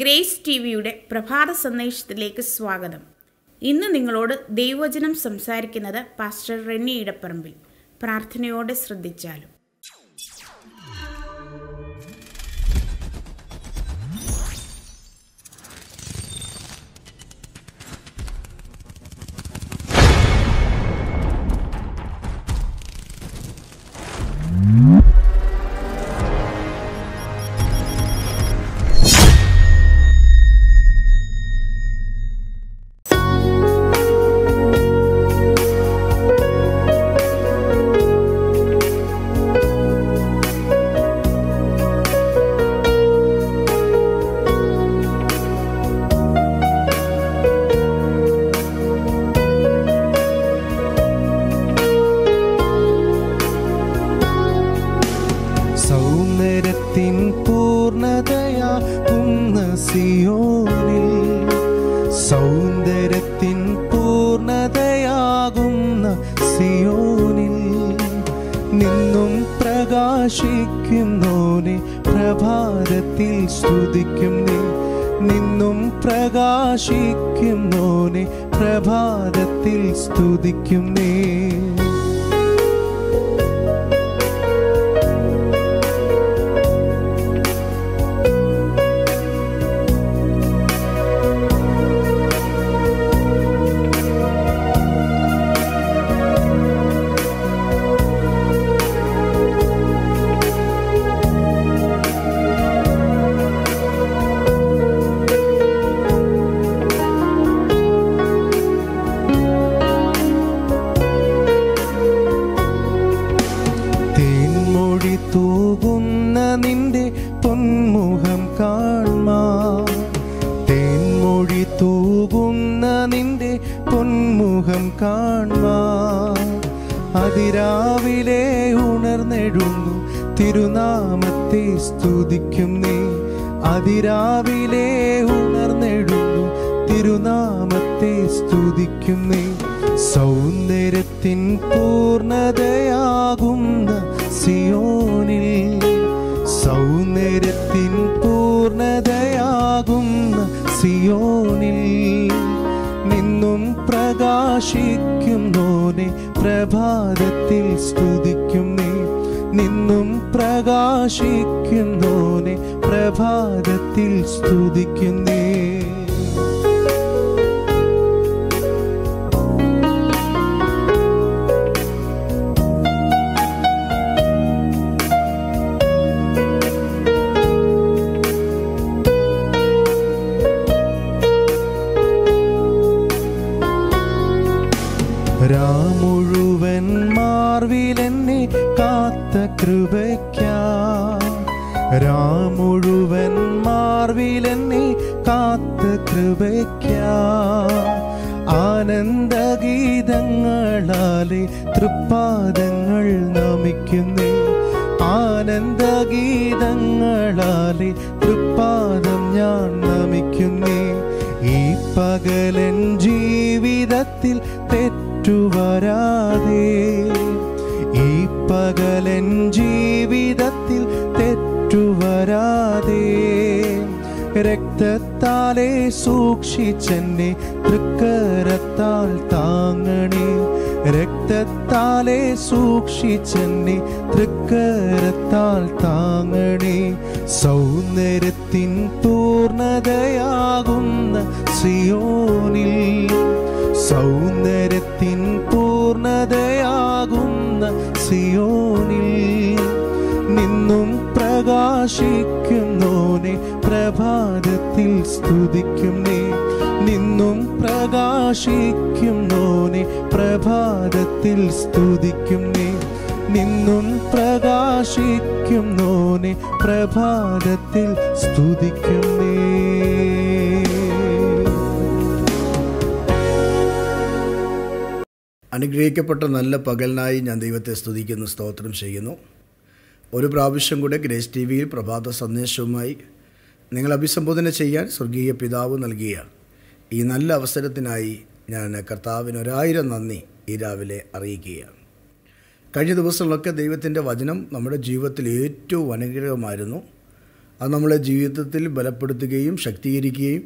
grace T വിയുടെ പ്രഭാത സന്ദേശത്തിലേക്ക് സ്വാഗതം ഇന്ന് നിങ്ങളോട് ദൈവവചനം സംസാരിക്കുന്നത് പാസ്റ്റർ റെന്നി ഇടപ്പറമ്പിൽ പ്രാർത്ഥനയോടെ ശ്രദ്ധിച്ചാലും മുന്നിൽ സൗന്ദര്യത്തിൻ സിയോനിൽ നിന്നും പ്രകാശിക്കുന്നോനെ പ്രഭാതത്തിൽ സ്തുതിക്കും നീ നിന്നും പ്രഭാതത്തിൽ സ്തുതിക്കും നീ കൂകുന്ന നിന്റെ പൊന്മുഖം കാണുവാൻ അതിരാവിലെ ഉണർന്നെഴുന്നു തിരുനാമത്തെ സ്തുതിക്കുന്നേ അതിരാവിലെ ഉണർന്നെഴുന്നു തിരുനാമത്തെ സ്തുതിക്കുന്നേ സൗന്ദര്യത്തിൻ പൂർണതയാകുന്ന സിയോനിൽ സൗന്ദര്യത്തിൻ പൂർണതയാകുന്ന സിയോനിൽ നിന്നും പ്രകാശിക്കുന്നോനെ പ്രഭാതത്തിൽ സ്തുതിക്കും നീ നിന്നും പ്രകാശിക്കുന്നോനെ പ്രഭാതത്തിൽ സ്തുതിക്കുന്നേ മുഴുവൻ മാർവിലെന്നെ കാത്ത കൃപയ്ക്കാ രാമുഴുവൻ മാർവിലെന്നെ കാത്ത കൃപയ്ക്കാ ആനന്ദഗീതങ്ങളാലെ തൃപ്പാദങ്ങൾ നമിക്കുന്നേ ആനന്ദഗീതങ്ങളാലെ തൃപ്പാദം ഞാൻ നമിക്കുന്നേ ഈ പകലൻ ജീ വിട്ടുവരാതെ ഈ പകലൻ ജീവിതത്തിൽ തെറ്റുവരാതെ രക്തത്താലെ സൂക്ഷിച്ചെന്നെ തൃക്കരത്താൽ താങ്ങണേ രക്തത്താലെ സൂക്ഷിച്ചെന്നെ തൃക്കരത്താൽ താങ്ങണേ സൗന്ദര്യത്തിൻ പൂർണ്ണതയാകുന്ന സിയോനിൽ സൗന്ദര്യത്തിൻ പൂർണതയാകുന്ന സിയോനിൽ നിന്നും പ്രകാശിക്കുന്നോനെ പ്രഭാതത്തിൽ സ്തുതിക്കും നീ നിന്നും പ്രകാശിക്കുന്നോനെ പ്രഭാതത്തിൽ സ്തുതിക്കും നീ നിന്നും പ്രകാശിക്കുന്നോനെ പ്രഭാതത്തിൽ സ്തുതിക്കും അനുഗ്രഹിക്കപ്പെട്ട നല്ല പകലിനായി ഞാൻ ദൈവത്തെ സ്തുതിക്കുന്നു സ്തോത്രം ചെയ്യുന്നു ഒരു പ്രാവശ്യം കൂടെ ഗ്രേസ് ടി വിയിൽ പ്രഭാത സന്ദേശവുമായി നിങ്ങൾ അഭിസംബോധന ചെയ്യാൻ സ്വർഗീയ പിതാവ് നൽകിയ ഈ നല്ല അവസരത്തിനായി ഞാൻ കർത്താവിന് ഒരായിരം നന്ദി ഈ രാവിലെ അറിയിക്കുകയാണ് കഴിഞ്ഞ ദിവസങ്ങളൊക്കെ ദൈവത്തിൻ്റെ വചനം നമ്മുടെ ജീവിതത്തിൽ ഏറ്റവും അനുഗ്രഹമായിരുന്നു അത് നമ്മളെ ജീവിതത്തിൽ ബലപ്പെടുത്തുകയും ശക്തീകരിക്കുകയും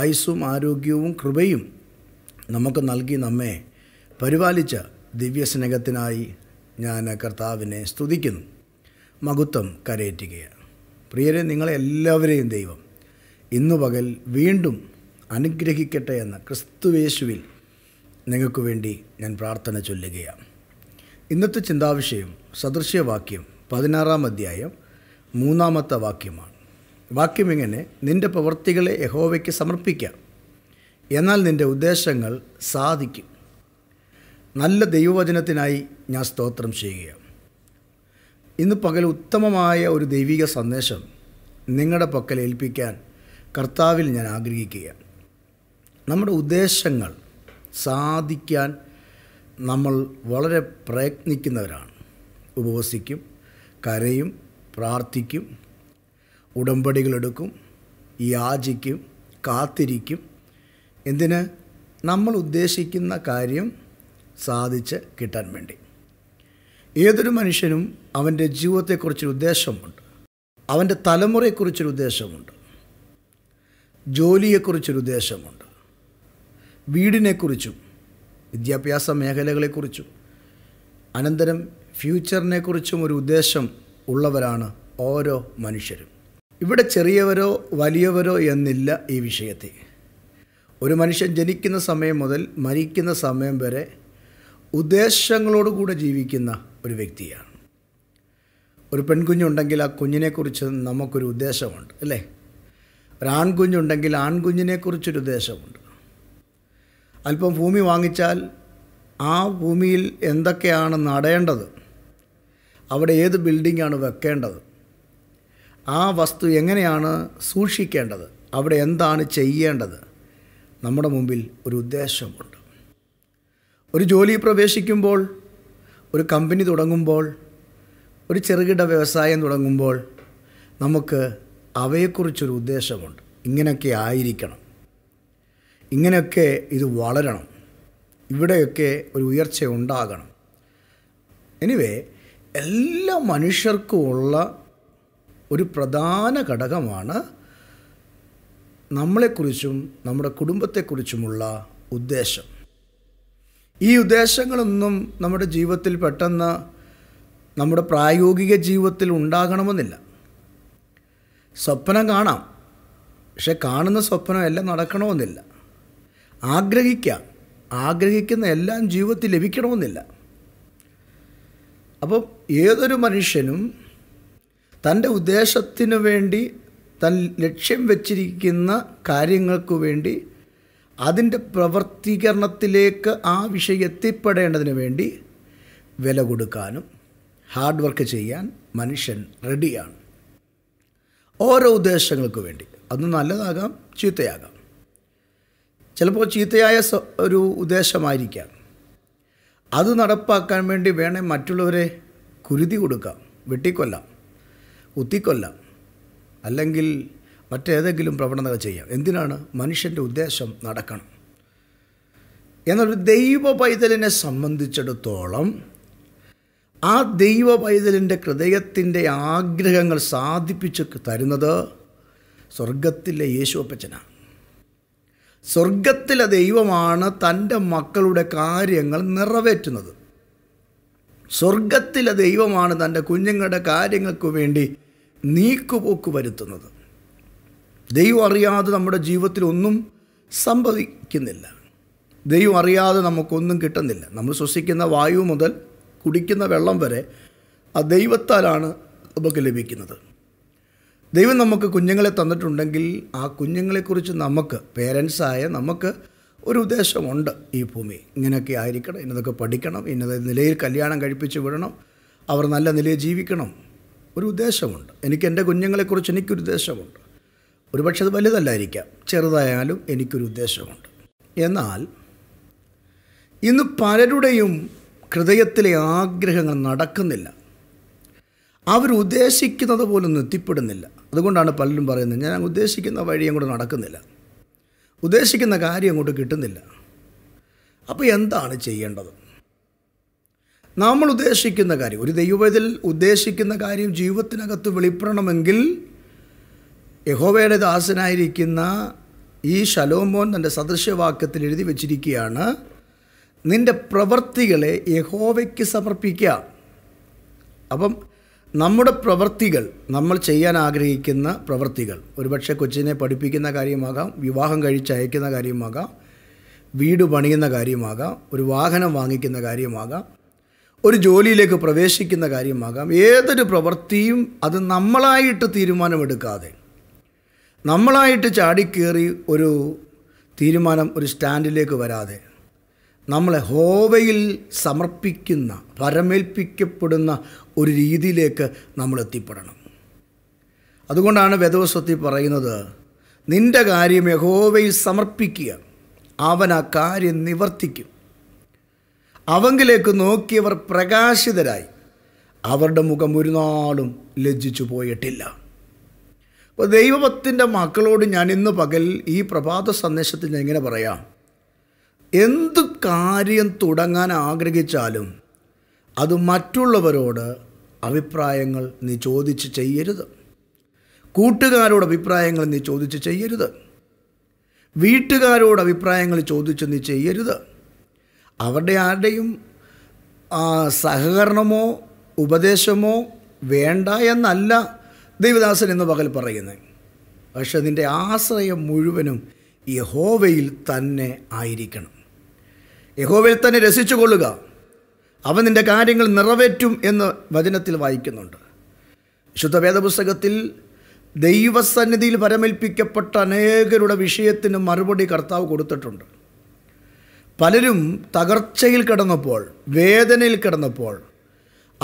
ആയുസ്സും ആരോഗ്യവും കൃപയും നമുക്ക് നൽകി നമ്മെ പരിപാലിച്ച ദിവ്യസ്നേഹത്തിനായി ഞാൻ കർത്താവിനെ സ്തുതിക്കുന്നു മകുത്വം കരയേറ്റുകയാണ് പ്രിയരെ നിങ്ങളെല്ലാവരെയും ദൈവം ഇന്നു പകൽ വീണ്ടും അനുഗ്രഹിക്കട്ടെ എന്ന ക്രിസ്തുവേശുവിൽ നിങ്ങൾക്ക് വേണ്ടി ഞാൻ പ്രാർത്ഥന ചൊല്ലുകയാണ് ഇന്നത്തെ ചിന്താവിഷയം സദൃശ്യവാക്യം പതിനാറാം അധ്യായം മൂന്നാമത്തെ വാക്യമാണ് വാക്യം ഇങ്ങനെ നിൻ്റെ പ്രവർത്തികളെ യഹോവയ്ക്ക് സമർപ്പിക്കാം എന്നാൽ നിൻ്റെ ഉദ്ദേശങ്ങൾ സാധിക്കും നല്ല ദൈവവചനത്തിനായി ഞാൻ സ്തോത്രം ചെയ്യുകയാണ് ഇന്ന് പകൽ ഉത്തമമായ ഒരു ദൈവിക സന്ദേശം നിങ്ങളുടെ പക്കൽ ഏൽപ്പിക്കാൻ കർത്താവിൽ ഞാൻ ആഗ്രഹിക്കുകയാണ് നമ്മുടെ ഉദ്ദേശങ്ങൾ സാധിക്കാൻ നമ്മൾ വളരെ പ്രയത്നിക്കുന്നവരാണ് ഉപവസിക്കും കരയും പ്രാർത്ഥിക്കും ഉടമ്പടികളെടുക്കും യാചിക്കും കാത്തിരിക്കും എന്തിന് നമ്മൾ ഉദ്ദേശിക്കുന്ന കാര്യം സാധിച്ച് കിട്ടാൻ വേണ്ടി ഏതൊരു മനുഷ്യനും അവൻ്റെ ജീവിതത്തെക്കുറിച്ചൊരു ഉദ്ദേശമുണ്ട് അവൻ്റെ തലമുറയെക്കുറിച്ചൊരു ഉദ്ദേശമുണ്ട് ജോലിയെക്കുറിച്ചൊരു ഉദ്ദേശമുണ്ട് വീടിനെക്കുറിച്ചും വിദ്യാഭ്യാസ മേഖലകളെക്കുറിച്ചും അനന്തരം ഫ്യൂച്ചറിനെക്കുറിച്ചും ഒരു ഉദ്ദേശം ഉള്ളവരാണ് ഓരോ മനുഷ്യരും ഇവിടെ ചെറിയവരോ വലിയവരോ എന്നില്ല ഈ വിഷയത്തിൽ ഒരു മനുഷ്യൻ ജനിക്കുന്ന സമയം മുതൽ മരിക്കുന്ന സമയം വരെ ഉദ്ദേശങ്ങളോടുകൂടെ ജീവിക്കുന്ന ഒരു വ്യക്തിയാണ് ഒരു പെൺകുഞ്ഞുണ്ടെങ്കിൽ ആ കുഞ്ഞിനെക്കുറിച്ച് നമുക്കൊരു ഉദ്ദേശമുണ്ട് അല്ലേ ഒരാൺകുഞ്ഞുണ്ടെങ്കിൽ ആൺകുഞ്ഞിനെക്കുറിച്ചൊരു ഉദ്ദേശമുണ്ട് അല്പം ഭൂമി വാങ്ങിച്ചാൽ ആ ഭൂമിയിൽ എന്തൊക്കെയാണ് നടേണ്ടത് അവിടെ ഏത് ബിൽഡിങ്ങാണ് വെക്കേണ്ടത് ആ വസ്തു എങ്ങനെയാണ് സൂക്ഷിക്കേണ്ടത് അവിടെ എന്താണ് ചെയ്യേണ്ടത് നമ്മുടെ മുമ്പിൽ ഒരു ഉദ്ദേശമുണ്ട് ഒരു ജോലി പ്രവേശിക്കുമ്പോൾ ഒരു കമ്പനി തുടങ്ങുമ്പോൾ ഒരു ചെറുകിട വ്യവസായം തുടങ്ങുമ്പോൾ നമുക്ക് അവയെക്കുറിച്ചൊരു ഉദ്ദേശമുണ്ട് ഇങ്ങനെയൊക്കെ ആയിരിക്കണം ഇങ്ങനെയൊക്കെ ഇത് വളരണം ഇവിടെയൊക്കെ ഒരു ഉയർച്ച ഉണ്ടാകണം എനിവേ എല്ലാ മനുഷ്യർക്കുമുള്ള ഒരു പ്രധാന ഘടകമാണ് നമ്മളെക്കുറിച്ചും നമ്മുടെ കുടുംബത്തെക്കുറിച്ചുമുള്ള ഉദ്ദേശം ഈ ഉദ്ദേശങ്ങളൊന്നും നമ്മുടെ ജീവിതത്തിൽ പെട്ടെന്ന് നമ്മുടെ പ്രായോഗിക ജീവിതത്തിൽ ഉണ്ടാകണമെന്നില്ല സ്വപ്നം കാണാം പക്ഷെ കാണുന്ന സ്വപ്നം എല്ലാം നടക്കണമെന്നില്ല ആഗ്രഹിക്കാം ആഗ്രഹിക്കുന്ന എല്ലാം ജീവിതത്തിൽ ലഭിക്കണമെന്നില്ല അപ്പം ഏതൊരു മനുഷ്യനും തൻ്റെ ഉദ്ദേശത്തിനു വേണ്ടി തൻ ലക്ഷ്യം വച്ചിരിക്കുന്ന കാര്യങ്ങൾക്ക് വേണ്ടി അതിൻ്റെ പ്രവർത്തീകരണത്തിലേക്ക് ആ വിഷയം എത്തിപ്പെടേണ്ടതിന് വേണ്ടി വില കൊടുക്കാനും ഹാർഡ് വർക്ക് ചെയ്യാൻ മനുഷ്യൻ റെഡിയാണ് ഓരോ ഉദ്ദേശങ്ങൾക്ക് വേണ്ടി അത് നല്ലതാകാം ചീത്തയാകാം ചിലപ്പോൾ ചീത്തയായ ഒരു ഉദ്ദേശമായിരിക്കാം അത് നടപ്പാക്കാൻ വേണ്ടി വേണേ മറ്റുള്ളവരെ കുരുതി കൊടുക്കാം വെട്ടിക്കൊല്ലാം കുത്തിക്കൊല്ലാം അല്ലെങ്കിൽ മറ്റേതെങ്കിലും പ്രവണത ചെയ്യാം എന്തിനാണ് മനുഷ്യൻ്റെ ഉദ്ദേശം നടക്കണം എന്നൊരു ദൈവ പൈതലിനെ സംബന്ധിച്ചിടത്തോളം ആ ദൈവ പൈതലിൻ്റെ ഹൃദയത്തിൻ്റെ ആഗ്രഹങ്ങൾ സാധിപ്പിച്ച് തരുന്നത് സ്വർഗത്തിലെ യേശുവപ്പച്ചനാണ് സ്വർഗത്തിലെ ദൈവമാണ് തൻ്റെ മക്കളുടെ കാര്യങ്ങൾ നിറവേറ്റുന്നത് സ്വർഗത്തിലെ ദൈവമാണ് തൻ്റെ കുഞ്ഞുങ്ങളുടെ കാര്യങ്ങൾക്ക് വേണ്ടി നീക്കുപോക്ക് വരുത്തുന്നത് ദൈവം അറിയാതെ നമ്മുടെ ജീവിതത്തിൽ ഒന്നും സംഭവിക്കുന്നില്ല ദൈവം അറിയാതെ നമുക്കൊന്നും കിട്ടുന്നില്ല നമ്മൾ ശ്വസിക്കുന്ന വായു മുതൽ കുടിക്കുന്ന വെള്ളം വരെ ആ ദൈവത്താലാണ് നമുക്ക് ലഭിക്കുന്നത് ദൈവം നമുക്ക് കുഞ്ഞുങ്ങളെ തന്നിട്ടുണ്ടെങ്കിൽ ആ കുഞ്ഞുങ്ങളെക്കുറിച്ച് നമുക്ക് പേരൻസായ നമുക്ക് ഒരു ഉദ്ദേശമുണ്ട് ഈ ഭൂമി ഇങ്ങനെയൊക്കെ ആയിരിക്കണം ഇന്നതൊക്കെ പഠിക്കണം ഇന്നത് നിലയിൽ കല്യാണം കഴിപ്പിച്ച് വിടണം അവർ നല്ല നിലയിൽ ജീവിക്കണം ഒരു ഉദ്ദേശമുണ്ട് എനിക്ക് എൻ്റെ കുഞ്ഞുങ്ങളെക്കുറിച്ച് എനിക്കൊരു ഉദ്ദേശമുണ്ട് ഒരുപക്ഷെ അത് വലുതല്ലായിരിക്കാം ചെറുതായാലും എനിക്കൊരു ഉദ്ദേശമുണ്ട് എന്നാൽ ഇന്ന് പലരുടെയും ഹൃദയത്തിലെ ആഗ്രഹങ്ങൾ നടക്കുന്നില്ല അവരുദ്ദേശിക്കുന്നത് പോലും എത്തിപ്പെടുന്നില്ല അതുകൊണ്ടാണ് പലരും പറയുന്നത് ഞാൻ ഉദ്ദേശിക്കുന്ന വഴി അങ്ങോട്ട് നടക്കുന്നില്ല ഉദ്ദേശിക്കുന്ന കാര്യം അങ്ങോട്ട് കിട്ടുന്നില്ല അപ്പോൾ എന്താണ് ചെയ്യേണ്ടത് നമ്മൾ ഉദ്ദേശിക്കുന്ന കാര്യം ഒരു ദൈവത്തിൽ ഉദ്ദേശിക്കുന്ന കാര്യം ജീവിതത്തിനകത്ത് വെളിപ്പെടണമെങ്കിൽ യഹോവയുടെ ദാസനായിരിക്കുന്ന ഈ ശലോമോൻ തൻ്റെ സദൃശ്യവാക്യത്തിൽ എഴുതി വച്ചിരിക്കുകയാണ് നിൻ്റെ പ്രവൃത്തികളെ യഹോവയ്ക്ക് സമർപ്പിക്കുക അപ്പം നമ്മുടെ പ്രവൃത്തികൾ നമ്മൾ ചെയ്യാൻ ആഗ്രഹിക്കുന്ന പ്രവൃത്തികൾ ഒരുപക്ഷെ കൊച്ചിനെ പഠിപ്പിക്കുന്ന കാര്യമാകാം വിവാഹം കഴിച്ചയക്കുന്ന കാര്യമാകാം വീട് പണിയുന്ന കാര്യമാകാം ഒരു വാഹനം വാങ്ങിക്കുന്ന കാര്യമാകാം ഒരു ജോലിയിലേക്ക് പ്രവേശിക്കുന്ന കാര്യമാകാം ഏതൊരു പ്രവൃത്തിയും അത് നമ്മളായിട്ട് തീരുമാനമെടുക്കാതെ നമ്മളായിട്ട് ചാടിക്കേറി ഒരു തീരുമാനം ഒരു സ്റ്റാൻഡിലേക്ക് വരാതെ നമ്മളെ ഹോവയിൽ സമർപ്പിക്കുന്ന പരമേൽപ്പിക്കപ്പെടുന്ന ഒരു രീതിയിലേക്ക് നമ്മൾ എത്തിപ്പെടണം അതുകൊണ്ടാണ് വേദവസ്വത്തിൽ പറയുന്നത് നിന്റെ കാര്യം യഹോവയിൽ സമർപ്പിക്കുക അവൻ ആ കാര്യം നിവർത്തിക്കും അവങ്കിലേക്ക് നോക്കിയവർ പ്രകാശിതരായി അവരുടെ മുഖം ഒരു നാളും ലജ്ജിച്ചു പോയിട്ടില്ല അപ്പോൾ ദൈവഭക്തിൻ്റെ മക്കളോട് ഞാൻ ഇന്ന് പകൽ ഈ പ്രഭാത സന്ദേശത്തിൽ ഞാൻ എങ്ങനെ പറയാം എന്ത് കാര്യം തുടങ്ങാൻ ആഗ്രഹിച്ചാലും അത് മറ്റുള്ളവരോട് അഭിപ്രായങ്ങൾ നീ ചോദിച്ച് ചെയ്യരുത് കൂട്ടുകാരോട് അഭിപ്രായങ്ങൾ നീ ചോദിച്ച് ചെയ്യരുത് വീട്ടുകാരോട് അഭിപ്രായങ്ങൾ ചോദിച്ച് നീ ചെയ്യരുത് അവരുടെ ആരുടെയും സഹകരണമോ ഉപദേശമോ വേണ്ട എന്നല്ല ദൈവദാസൻ എന്ന് പകൽ പറയുന്നത് പക്ഷെ നിൻ്റെ ആശ്രയം മുഴുവനും യഹോവയിൽ തന്നെ ആയിരിക്കണം യഹോവയിൽ തന്നെ രസിച്ചു കൊള്ളുക അവൻ നിൻ്റെ കാര്യങ്ങൾ നിറവേറ്റും എന്ന് വചനത്തിൽ വായിക്കുന്നുണ്ട് ശുദ്ധവേദപുസ്തകത്തിൽ ദൈവസന്നിധിയിൽ പരമേൽപ്പിക്കപ്പെട്ട അനേകരുടെ വിഷയത്തിന് മറുപടി കർത്താവ് കൊടുത്തിട്ടുണ്ട് പലരും തകർച്ചയിൽ കിടന്നപ്പോൾ വേദനയിൽ കിടന്നപ്പോൾ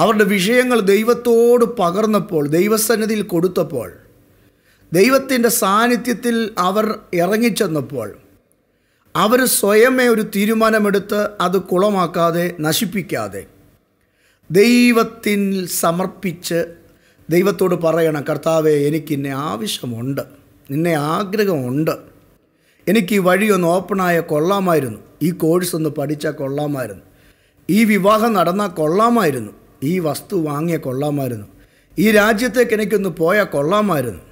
അവരുടെ വിഷയങ്ങൾ ദൈവത്തോട് പകർന്നപ്പോൾ ദൈവസന്നിധിയിൽ കൊടുത്തപ്പോൾ ദൈവത്തിൻ്റെ സാന്നിധ്യത്തിൽ അവർ ഇറങ്ങിച്ചെന്നപ്പോൾ അവർ സ്വയമേ ഒരു തീരുമാനമെടുത്ത് അത് കുളമാക്കാതെ നശിപ്പിക്കാതെ ദൈവത്തിൽ സമർപ്പിച്ച് ദൈവത്തോട് പറയണം കർത്താവെ എനിക്ക് ആവശ്യമുണ്ട് നിന്നെ ആഗ്രഹമുണ്ട് എനിക്ക് ഈ വഴിയൊന്ന് ഓപ്പണായ കൊള്ളാമായിരുന്നു ഈ കോഴ്സ് ഒന്ന് പഠിച്ചാൽ കൊള്ളാമായിരുന്നു ഈ വിവാഹം നടന്നാൽ കൊള്ളാമായിരുന്നു ഈ വസ്തു വാങ്ങിയ കൊള്ളാമായിരുന്നു ഈ രാജ്യത്തേക്ക് എനിക്കൊന്ന് പോയാൽ കൊള്ളാമായിരുന്നു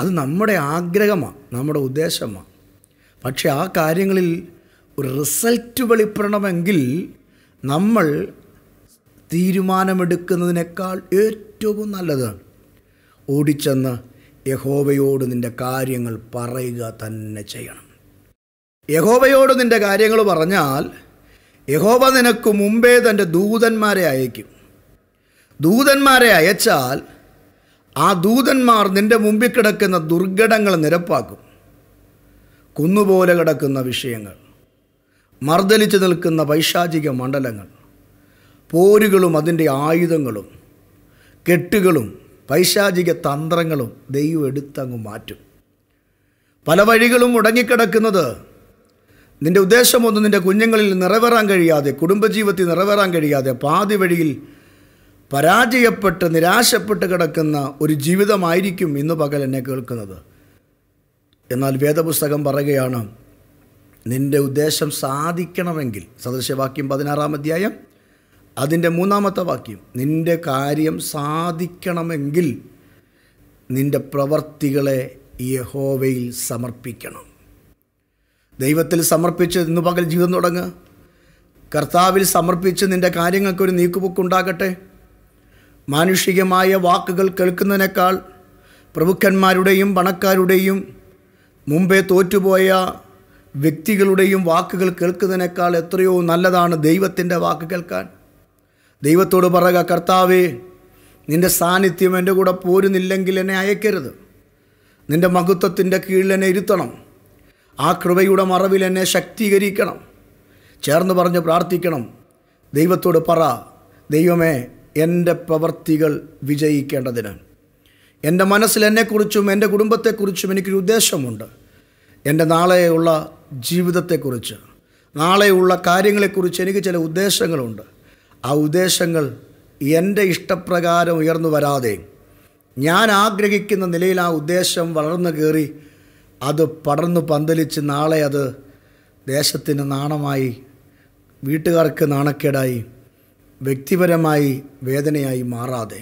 അത് നമ്മുടെ ആഗ്രഹമാണ് നമ്മുടെ ഉദ്ദേശമാണ് പക്ഷെ ആ കാര്യങ്ങളിൽ ഒരു റിസൾട്ട് വെളിപ്പെടണമെങ്കിൽ നമ്മൾ തീരുമാനമെടുക്കുന്നതിനേക്കാൾ ഏറ്റവും നല്ലതാണ് ഓടിച്ചെന്ന് യഹോവയോട് നിൻ്റെ കാര്യങ്ങൾ പറയുക തന്നെ ചെയ്യണം യഹോവയോട് നിൻ്റെ കാര്യങ്ങൾ പറഞ്ഞാൽ യഹോവ നിനക്ക് മുമ്പേ തൻ്റെ ദൂതന്മാരെ അയക്കും ദൂതന്മാരെ അയച്ചാൽ ആ ദൂതന്മാർ നിൻ്റെ മുമ്പിൽ കിടക്കുന്ന ദുർഘടങ്ങൾ നിരപ്പാക്കും കുന്നുപോലെ കിടക്കുന്ന വിഷയങ്ങൾ മർദ്ദലിച്ചു നിൽക്കുന്ന പൈശാചിക മണ്ഡലങ്ങൾ പോരുകളും അതിൻ്റെ ആയുധങ്ങളും കെട്ടുകളും പൈശാചിക തന്ത്രങ്ങളും ദൈവം എടുത്തങ്ങ് മാറ്റും പല വഴികളും മുടങ്ങിക്കിടക്കുന്നത് നിൻ്റെ ഉദ്ദേശമൊന്നും നിൻ്റെ കുഞ്ഞുങ്ങളിൽ നിറവേറാൻ കഴിയാതെ കുടുംബജീവിതത്തിൽ നിറവേറാൻ കഴിയാതെ പാതി വഴിയിൽ പരാജയപ്പെട്ട് നിരാശപ്പെട്ട് കിടക്കുന്ന ഒരു ജീവിതമായിരിക്കും ഇന്ന് പകൽ എന്നെ കേൾക്കുന്നത് എന്നാൽ വേദപുസ്തകം പറയുകയാണ് നിന്റെ ഉദ്ദേശം സാധിക്കണമെങ്കിൽ സദൃശവാക്യം പതിനാറാം അധ്യായം അതിൻ്റെ മൂന്നാമത്തെ വാക്യം നിന്റെ കാര്യം സാധിക്കണമെങ്കിൽ നിന്റെ പ്രവർത്തികളെ യഹോവയിൽ സമർപ്പിക്കണം ദൈവത്തിൽ സമർപ്പിച്ച് ഇന്ന് പകൽ ജീവിതം തുടങ്ങുക കർത്താവിൽ സമർപ്പിച്ച് നിൻ്റെ കാര്യങ്ങൾക്കൊരു നീക്കുപോക്കുണ്ടാകട്ടെ മാനുഷികമായ വാക്കുകൾ കേൾക്കുന്നതിനേക്കാൾ പ്രഭുക്കന്മാരുടെയും പണക്കാരുടെയും മുമ്പേ തോറ്റുപോയ വ്യക്തികളുടെയും വാക്കുകൾ കേൾക്കുന്നതിനേക്കാൾ എത്രയോ നല്ലതാണ് ദൈവത്തിൻ്റെ വാക്ക് കേൾക്കാൻ ദൈവത്തോട് പറയുക കർത്താവേ നിൻ്റെ സാന്നിധ്യം എൻ്റെ കൂടെ പോരുന്നില്ലെങ്കിൽ എന്നെ അയക്കരുത് നിൻ്റെ മഹത്വത്തിൻ്റെ കീഴിൽ എന്നെ ഇരുത്തണം ആ കൃപയുടെ മറവിൽ എന്നെ ശക്തീകരിക്കണം ചേർന്ന് പറഞ്ഞ് പ്രാർത്ഥിക്കണം ദൈവത്തോട് പറ ദൈവമേ എൻ്റെ പ്രവർത്തികൾ വിജയിക്കേണ്ടതിന് എൻ്റെ മനസ്സിൽ എന്നെക്കുറിച്ചും എൻ്റെ കുടുംബത്തെക്കുറിച്ചും എനിക്കൊരു ഉദ്ദേശമുണ്ട് എൻ്റെ നാളെയുള്ള ജീവിതത്തെക്കുറിച്ച് നാളെയുള്ള കാര്യങ്ങളെക്കുറിച്ച് എനിക്ക് ചില ഉദ്ദേശങ്ങളുണ്ട് ആ ഉദ്ദേശങ്ങൾ എൻ്റെ ഇഷ്ടപ്രകാരം ഉയർന്നു വരാതെ ഞാൻ ആഗ്രഹിക്കുന്ന നിലയിൽ ആ ഉദ്ദേശം വളർന്നു കയറി അത് പടർന്നു പന്തലിച്ച് നാളെ അത് ദേശത്തിന് നാണമായി വീട്ടുകാർക്ക് നാണക്കേടായി വ്യക്തിപരമായി വേദനയായി മാറാതെ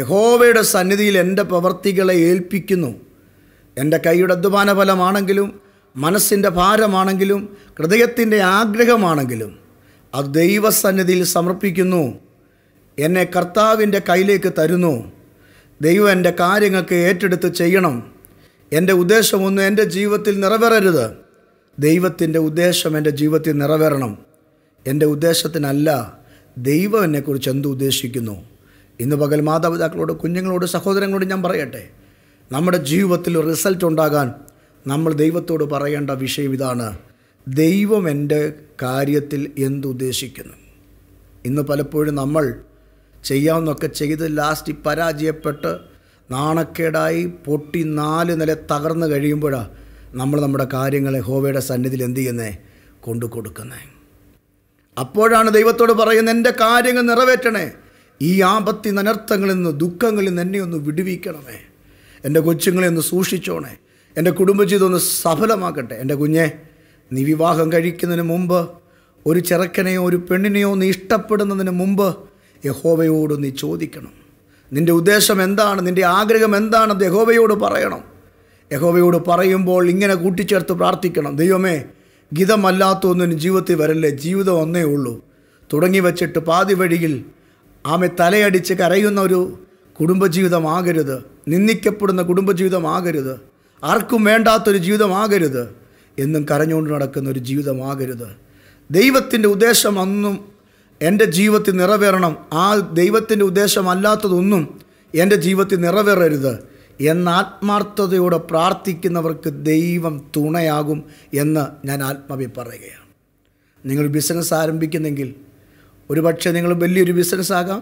യഹോവയുടെ സന്നിധിയിൽ എൻ്റെ പ്രവർത്തികളെ ഏൽപ്പിക്കുന്നു എൻ്റെ കൈയുടെ അധ്വാന ഫലമാണെങ്കിലും മനസ്സിൻ്റെ ഭാരമാണെങ്കിലും ഹൃദയത്തിൻ്റെ ആഗ്രഹമാണെങ്കിലും അത് ദൈവസന്നിധിയിൽ സമർപ്പിക്കുന്നു എന്നെ കർത്താവിൻ്റെ കയ്യിലേക്ക് തരുന്നു ദൈവം എൻ്റെ കാര്യങ്ങൾക്ക് ഏറ്റെടുത്ത് ചെയ്യണം എൻ്റെ ഉദ്ദേശമൊന്നും എൻ്റെ ജീവിതത്തിൽ നിറവേറരുത് ദൈവത്തിൻ്റെ ഉദ്ദേശം എൻ്റെ ജീവിതത്തിൽ നിറവേറണം എൻ്റെ ഉദ്ദേശത്തിനല്ല ദൈവം എന്നെക്കുറിച്ച് എന്ത് ഉദ്ദേശിക്കുന്നു ഇന്ന് പകൽ മാതാപിതാക്കളോട് കുഞ്ഞുങ്ങളോട് സഹോദരങ്ങളോട് ഞാൻ പറയട്ടെ നമ്മുടെ ജീവിതത്തിൽ റിസൾട്ട് ഉണ്ടാകാൻ നമ്മൾ ദൈവത്തോട് പറയേണ്ട വിഷയം ഇതാണ് ദൈവം എൻ്റെ കാര്യത്തിൽ എന്തുദ്ദേശിക്കുന്നു ഇന്ന് പലപ്പോഴും നമ്മൾ ചെയ്യാമെന്നൊക്കെ ചെയ്ത് ലാസ്റ്റ് പരാജയപ്പെട്ട് നാണക്കേടായി പൊട്ടി നാല് നില തകർന്നു കഴിയുമ്പോഴാണ് നമ്മൾ നമ്മുടെ കാര്യങ്ങളെ ഹോവയുടെ സന്നിധിയിൽ എന്ത് ചെയ്യുന്നേ കൊണ്ടു കൊടുക്കുന്നേ അപ്പോഴാണ് ദൈവത്തോട് പറയുന്നത് എൻ്റെ കാര്യങ്ങൾ നിറവേറ്റണേ ഈ ആപത്തി നനർത്ഥങ്ങളിൽ നിന്ന് ദുഃഖങ്ങളിൽ നിന്ന് എന്നെ ഒന്ന് വിടുവിക്കണമേ എൻ്റെ കൊച്ചുങ്ങളെ ഒന്ന് സൂക്ഷിച്ചോണേ എൻ്റെ കുടുംബജീവിതം ഒന്ന് സഫലമാക്കട്ടെ എൻ്റെ കുഞ്ഞെ നീ വിവാഹം കഴിക്കുന്നതിന് മുമ്പ് ഒരു ചെറുക്കനെയോ ഒരു പെണ്ണിനെയോ നീ ഇഷ്ടപ്പെടുന്നതിന് മുമ്പ് യഹോവയോട് നീ ചോദിക്കണം നിൻ്റെ ഉദ്ദേശം എന്താണ് നിൻ്റെ ആഗ്രഹം എന്താണെന്ന് യഹോവയോട് പറയണം യഹോവയോട് പറയുമ്പോൾ ഇങ്ങനെ കൂട്ടിച്ചേർത്ത് പ്രാർത്ഥിക്കണം ദൈവമേ ഗിതമല്ലാത്തൊന്നിനും ജീവിതത്തിൽ വരല്ലേ ജീവിതം ഒന്നേ ഉള്ളൂ തുടങ്ങി വച്ചിട്ട് പാതി വഴിയിൽ ആമെ തലയടിച്ച് കരയുന്ന ഒരു കുടുംബജീവിതമാകരുത് നിന്ദിക്കപ്പെടുന്ന കുടുംബജീവിതമാകരുത് ആർക്കും വേണ്ടാത്തൊരു ജീവിതമാകരുത് എന്നും കരഞ്ഞുകൊണ്ട് നടക്കുന്ന ഒരു ജീവിതമാകരുത് ദൈവത്തിൻ്റെ ഉദ്ദേശം അന്നും എൻ്റെ ജീവിതത്തിൽ നിറവേറണം ആ ദൈവത്തിൻ്റെ ഉദ്ദേശമല്ലാത്തതൊന്നും എൻ്റെ ജീവിതത്തിൽ നിറവേറരുത് എന്ന ആത്മാർത്ഥതയോടെ പ്രാർത്ഥിക്കുന്നവർക്ക് ദൈവം തുണയാകും എന്ന് ഞാൻ ആത്മാവി പറയുകയാണ് നിങ്ങൾ ബിസിനസ് ആരംഭിക്കുന്നെങ്കിൽ ഒരുപക്ഷെ നിങ്ങൾ വലിയൊരു ബിസിനസ് ആകാം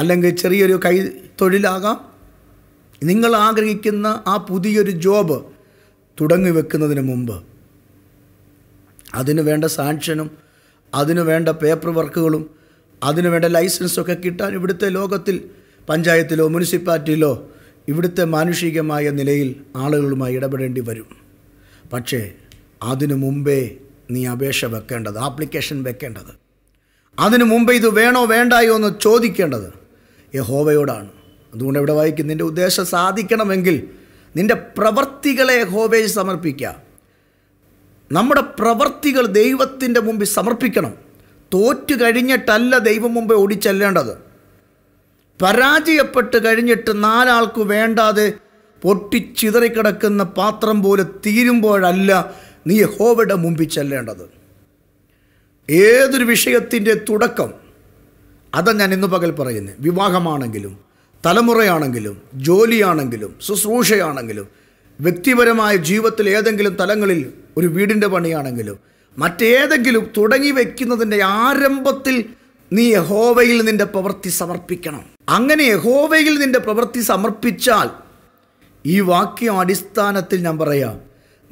അല്ലെങ്കിൽ ചെറിയൊരു കൈ തൊഴിലാകാം നിങ്ങൾ ആഗ്രഹിക്കുന്ന ആ പുതിയൊരു ജോബ് തുടങ്ങി വെക്കുന്നതിന് മുമ്പ് അതിനു വേണ്ട സാങ്ഷനും അതിനു വേണ്ട പേപ്പർ വർക്കുകളും അതിനു വേണ്ട ലൈസൻസൊക്കെ കിട്ടാൻ ഇവിടുത്തെ ലോകത്തിൽ പഞ്ചായത്തിലോ മുനിസിപ്പാലിറ്റിയിലോ ഇവിടുത്തെ മാനുഷികമായ നിലയിൽ ആളുകളുമായി ഇടപെടേണ്ടി വരും പക്ഷേ അതിനു മുമ്പേ നീ അപേക്ഷ വെക്കേണ്ടത് ആപ്ലിക്കേഷൻ വെക്കേണ്ടത് അതിനു മുമ്പേ ഇത് വേണോ വേണ്ടായോ എന്ന് ചോദിക്കേണ്ടത് യഹോവയോടാണ് അതുകൊണ്ട് ഇവിടെ വായിക്കും നിൻ്റെ ഉദ്ദേശം സാധിക്കണമെങ്കിൽ നിൻ്റെ പ്രവർത്തികളെ യഹോവയെ സമർപ്പിക്കുക നമ്മുടെ പ്രവർത്തികൾ ദൈവത്തിൻ്റെ മുമ്പിൽ സമർപ്പിക്കണം തോറ്റു കഴിഞ്ഞിട്ടല്ല ദൈവം മുമ്പേ ഓടിച്ചെല്ലേണ്ടത് പരാജയപ്പെട്ട് കഴിഞ്ഞിട്ട് നാലാൾക്ക് വേണ്ടാതെ പൊട്ടിച്ചിതറിക്കിടക്കുന്ന പാത്രം പോലെ തീരുമ്പോഴല്ല നീ ഹോവിടെ മുമ്പിൽ ചെല്ലേണ്ടത് ഏതൊരു വിഷയത്തിൻ്റെ തുടക്കം അതാ ഞാൻ ഇന്ന് പകൽ പറയുന്നത് വിവാഹമാണെങ്കിലും തലമുറയാണെങ്കിലും ജോലിയാണെങ്കിലും ശുശ്രൂഷയാണെങ്കിലും വ്യക്തിപരമായ ജീവിതത്തിൽ ഏതെങ്കിലും തലങ്ങളിൽ ഒരു വീടിൻ്റെ പണിയാണെങ്കിലും മറ്റേതെങ്കിലും തുടങ്ങി വയ്ക്കുന്നതിൻ്റെ ആരംഭത്തിൽ നീ യഹോവയിൽ നിൻ്റെ പ്രവൃത്തി സമർപ്പിക്കണം അങ്ങനെ യഹോവയിൽ നിൻ്റെ പ്രവൃത്തി സമർപ്പിച്ചാൽ ഈ വാക്യം അടിസ്ഥാനത്തിൽ ഞാൻ പറയാം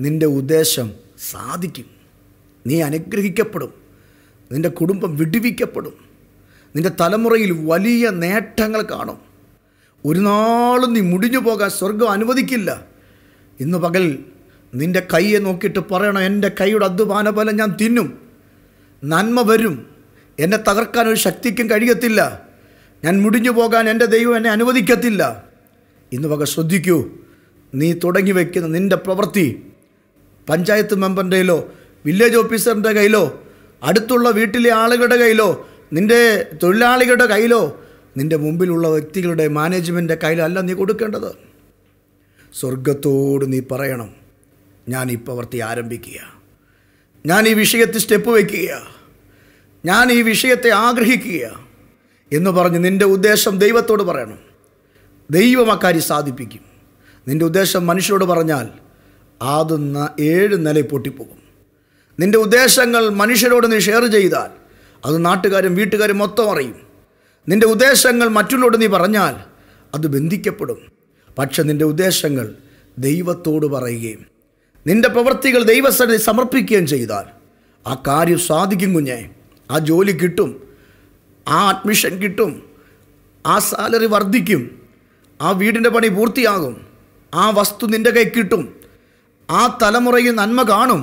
നിൻ്റെ ഉദ്ദേശം സാധിക്കും നീ അനുഗ്രഹിക്കപ്പെടും നിൻ്റെ കുടുംബം വിടുവിക്കപ്പെടും നിൻ്റെ തലമുറയിൽ വലിയ നേട്ടങ്ങൾ കാണും ഒരു നാളും നീ മുടിഞ്ഞു പോകാൻ സ്വർഗം അനുവദിക്കില്ല ഇന്ന് പകൽ നിൻ്റെ കൈയെ നോക്കിയിട്ട് പറയണം എൻ്റെ കൈയുടെ അധ്വാന ഫലം ഞാൻ തിന്നും നന്മ വരും എന്നെ തകർക്കാൻ ഒരു ശക്തിക്കും കഴിയത്തില്ല ഞാൻ മുടിഞ്ഞു പോകാൻ എൻ്റെ ദൈവം എന്നെ അനുവദിക്കത്തില്ല ഇന്ന് വക ശ്രദ്ധിക്കൂ നീ തുടങ്ങി വയ്ക്കുന്ന നിൻ്റെ പ്രവൃത്തി പഞ്ചായത്ത് മെമ്പറിൻ്റെ കയ്യിലോ വില്ലേജ് ഓഫീസറിൻ്റെ കയ്യിലോ അടുത്തുള്ള വീട്ടിലെ ആളുകളുടെ കയ്യിലോ നിൻ്റെ തൊഴിലാളികളുടെ കയ്യിലോ നിൻ്റെ മുമ്പിലുള്ള വ്യക്തികളുടെ മാനേജ്മെൻ്റെ കയ്യിലല്ല നീ കൊടുക്കേണ്ടത് സ്വർഗത്തോട് നീ പറയണം ഞാൻ ഈ പ്രവൃത്തി ആരംഭിക്കുക ഞാൻ ഈ വിഷയത്തിൽ സ്റ്റെപ്പ് വയ്ക്കുക ഞാൻ ഈ വിഷയത്തെ ആഗ്രഹിക്കുകയാണ് എന്ന് പറഞ്ഞ് നിൻ്റെ ഉദ്ദേശം ദൈവത്തോട് പറയണം ദൈവം അക്കാര്യം സാധിപ്പിക്കും നിൻ്റെ ഉദ്ദേശം മനുഷ്യരോട് പറഞ്ഞാൽ ആതുന്ന ഏഴ് നില പൊട്ടിപ്പോകും നിൻ്റെ ഉദ്ദേശങ്ങൾ മനുഷ്യരോട് നീ ഷെയർ ചെയ്താൽ അത് നാട്ടുകാരും വീട്ടുകാരും മൊത്തം അറിയും നിൻ്റെ ഉദ്ദേശങ്ങൾ മറ്റുള്ളവരോട് നീ പറഞ്ഞാൽ അത് ബന്ധിക്കപ്പെടും പക്ഷെ നിൻ്റെ ഉദ്ദേശങ്ങൾ ദൈവത്തോട് പറയുകയും നിൻ്റെ പ്രവൃത്തികൾ ദൈവസ്ഥ സമർപ്പിക്കുകയും ചെയ്താൽ ആ കാര്യം സാധിക്കും കുഞ്ഞെ ആ ജോലി കിട്ടും ആ അഡ്മിഷൻ കിട്ടും ആ സാലറി വർദ്ധിക്കും ആ വീടിൻ്റെ പണി പൂർത്തിയാകും ആ വസ്തു നിൻ്റെ കൈ കിട്ടും ആ തലമുറയിൽ നന്മ കാണും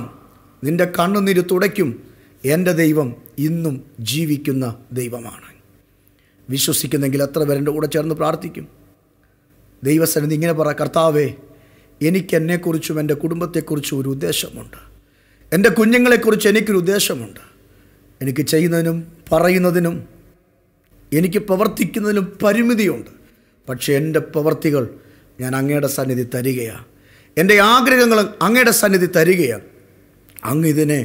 നിൻ്റെ കണ്ണുനിര് തുടയ്ക്കും എൻ്റെ ദൈവം ഇന്നും ജീവിക്കുന്ന ദൈവമാണ് വിശ്വസിക്കുന്നെങ്കിൽ അത്ര പേരെ കൂടെ ചേർന്ന് പ്രാർത്ഥിക്കും ദൈവസന്നിധി ഇങ്ങനെ പറ കർത്താവേ എനിക്ക് എന്നെക്കുറിച്ചും എൻ്റെ കുടുംബത്തെക്കുറിച്ചും ഒരു ഉദ്ദേശമുണ്ട് എൻ്റെ കുഞ്ഞുങ്ങളെക്കുറിച്ച് എനിക്കൊരു ഉദ്ദേശമുണ്ട് എനിക്ക് ചെയ്യുന്നതിനും പറയുന്നതിനും എനിക്ക് പ്രവർത്തിക്കുന്നതിലും പരിമിതിയുണ്ട് പക്ഷേ എൻ്റെ പ്രവർത്തികൾ ഞാൻ അങ്ങയുടെ സന്നിധി തരികയാണ് എൻ്റെ ആഗ്രഹങ്ങൾ അങ്ങയുടെ സന്നിധി തരികയാണ് അങ്ങ് ഇതിനെ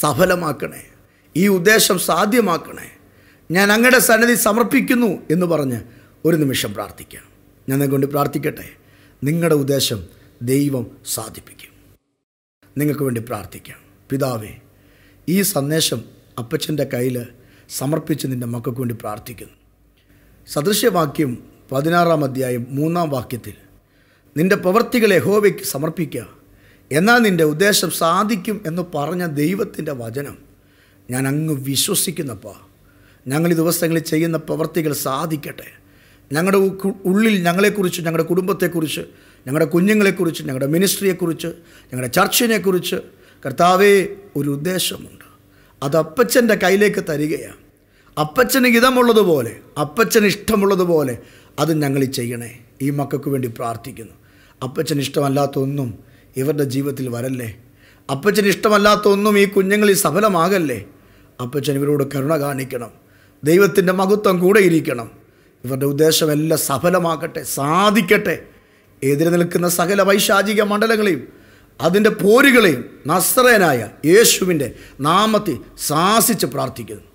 സഫലമാക്കണേ ഈ ഉദ്ദേശം സാധ്യമാക്കണേ ഞാൻ അങ്ങയുടെ സന്നിധി സമർപ്പിക്കുന്നു എന്ന് പറഞ്ഞ് ഒരു നിമിഷം പ്രാർത്ഥിക്കാം ഞാൻ കൊണ്ട് പ്രാർത്ഥിക്കട്ടെ നിങ്ങളുടെ ഉദ്ദേശം ദൈവം സാധിപ്പിക്കും നിങ്ങൾക്ക് വേണ്ടി പ്രാർത്ഥിക്കാം പിതാവേ ഈ സന്ദേശം അപ്പച്ചൻ്റെ കയ്യിൽ സമർപ്പിച്ച് നിൻ്റെ മക്കൾക്ക് വേണ്ടി പ്രാർത്ഥിക്കുന്നു സദൃശ്യവാക്യം പതിനാറാം അധ്യായം മൂന്നാം വാക്യത്തിൽ നിൻ്റെ പ്രവർത്തികളെ ഹോവയ്ക്ക് സമർപ്പിക്കുക എന്നാൽ നിൻ്റെ ഉദ്ദേശം സാധിക്കും എന്ന് പറഞ്ഞ ദൈവത്തിൻ്റെ വചനം ഞാൻ അങ്ങ് വിശ്വസിക്കുന്നപ്പാ ഞങ്ങൾ ഈ ദിവസങ്ങളിൽ ചെയ്യുന്ന പ്രവർത്തികൾ സാധിക്കട്ടെ ഞങ്ങളുടെ ഉള്ളിൽ ഞങ്ങളെക്കുറിച്ച് ഞങ്ങളുടെ കുടുംബത്തെക്കുറിച്ച് ഞങ്ങളുടെ കുഞ്ഞുങ്ങളെക്കുറിച്ച് ഞങ്ങളുടെ മിനിസ്ട്രിയെക്കുറിച്ച് ഞങ്ങളുടെ ചർച്ചിനെക്കുറിച്ച് കർത്താവേ ഒരു ഉദ്ദേശമുണ്ട് അത് അപ്പച്ചൻ്റെ കയ്യിലേക്ക് തരികയാണ് അപ്പച്ചന് ഹിതമുള്ളതുപോലെ അപ്പച്ചന് ഇഷ്ടമുള്ളതുപോലെ അത് ഞങ്ങൾ ചെയ്യണേ ഈ മക്കൾക്ക് വേണ്ടി പ്രാർത്ഥിക്കുന്നു അപ്പച്ചൻ ഇഷ്ടമല്ലാത്ത ഒന്നും ഇവരുടെ ജീവിതത്തിൽ വരല്ലേ അപ്പച്ചന് ഇഷ്ടമല്ലാത്ത ഒന്നും ഈ കുഞ്ഞുങ്ങളിൽ സഫലമാകല്ലേ അപ്പച്ചൻ ഇവരോട് കരുണ കാണിക്കണം ദൈവത്തിൻ്റെ മഹത്വം കൂടെ ഇരിക്കണം ഇവരുടെ ഉദ്ദേശമെല്ലാം സഫലമാക്കട്ടെ സാധിക്കട്ടെ എതിരെ നിൽക്കുന്ന സകല വൈശാചിക മണ്ഡലങ്ങളെയും അതിൻ്റെ പോരുകളെയും നസ്രയനായ യേശുവിൻ്റെ നാമത്തിൽ സാസിച്ച് പ്രാർത്ഥിക്കുന്നു